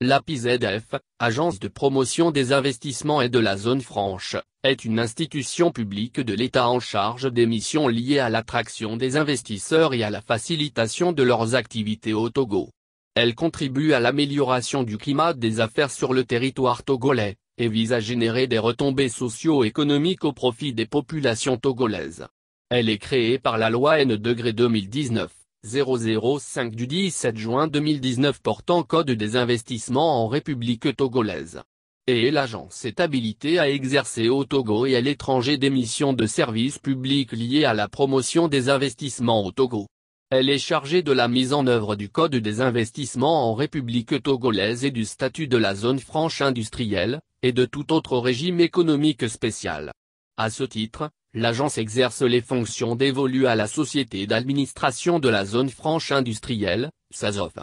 L'APIZF, Agence de promotion des investissements et de la zone franche, est une institution publique de l'État en charge des missions liées à l'attraction des investisseurs et à la facilitation de leurs activités au Togo. Elle contribue à l'amélioration du climat des affaires sur le territoire togolais, et vise à générer des retombées socio-économiques au profit des populations togolaises. Elle est créée par la loi N 2019 005 du 17 juin 2019 portant Code des investissements en République togolaise. Et l'agence est habilitée à exercer au Togo et à l'étranger des missions de services publics liées à la promotion des investissements au Togo. Elle est chargée de la mise en œuvre du Code des investissements en République togolaise et du statut de la zone franche industrielle, et de tout autre régime économique spécial. À ce titre, l'agence exerce les fonctions dévolues à la Société d'administration de la zone franche industrielle, SASOF.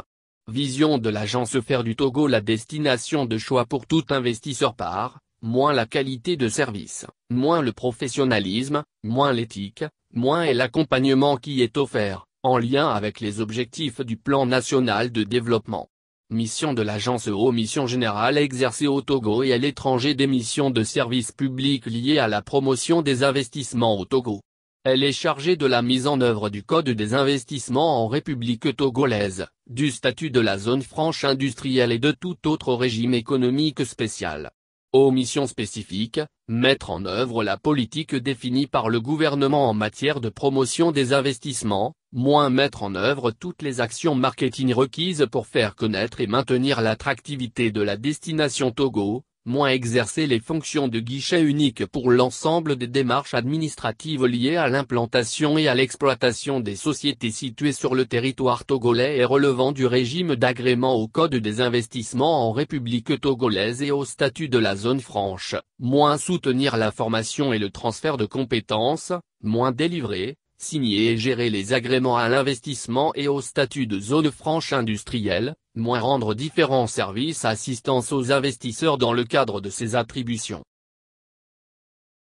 Vision de l'agence faire du Togo la destination de choix pour tout investisseur par, moins la qualité de service, moins le professionnalisme, moins l'éthique, moins et l'accompagnement qui est offert, en lien avec les objectifs du plan national de développement. Mission de l'Agence aux Mission générale exercée au Togo et à l'étranger des missions de services publics liées à la promotion des investissements au Togo. Elle est chargée de la mise en œuvre du Code des investissements en République togolaise, du statut de la zone franche industrielle et de tout autre régime économique spécial. Aux missions spécifiques, mettre en œuvre la politique définie par le gouvernement en matière de promotion des investissements, moins mettre en œuvre toutes les actions marketing requises pour faire connaître et maintenir l'attractivité de la destination Togo, moins exercer les fonctions de guichet unique pour l'ensemble des démarches administratives liées à l'implantation et à l'exploitation des sociétés situées sur le territoire togolais et relevant du régime d'agrément au Code des investissements en République togolaise et au statut de la zone franche, moins soutenir la formation et le transfert de compétences, moins délivrer, signer et gérer les agréments à l'investissement et au statut de zone franche industrielle, moins rendre différents services assistance aux investisseurs dans le cadre de ses attributions.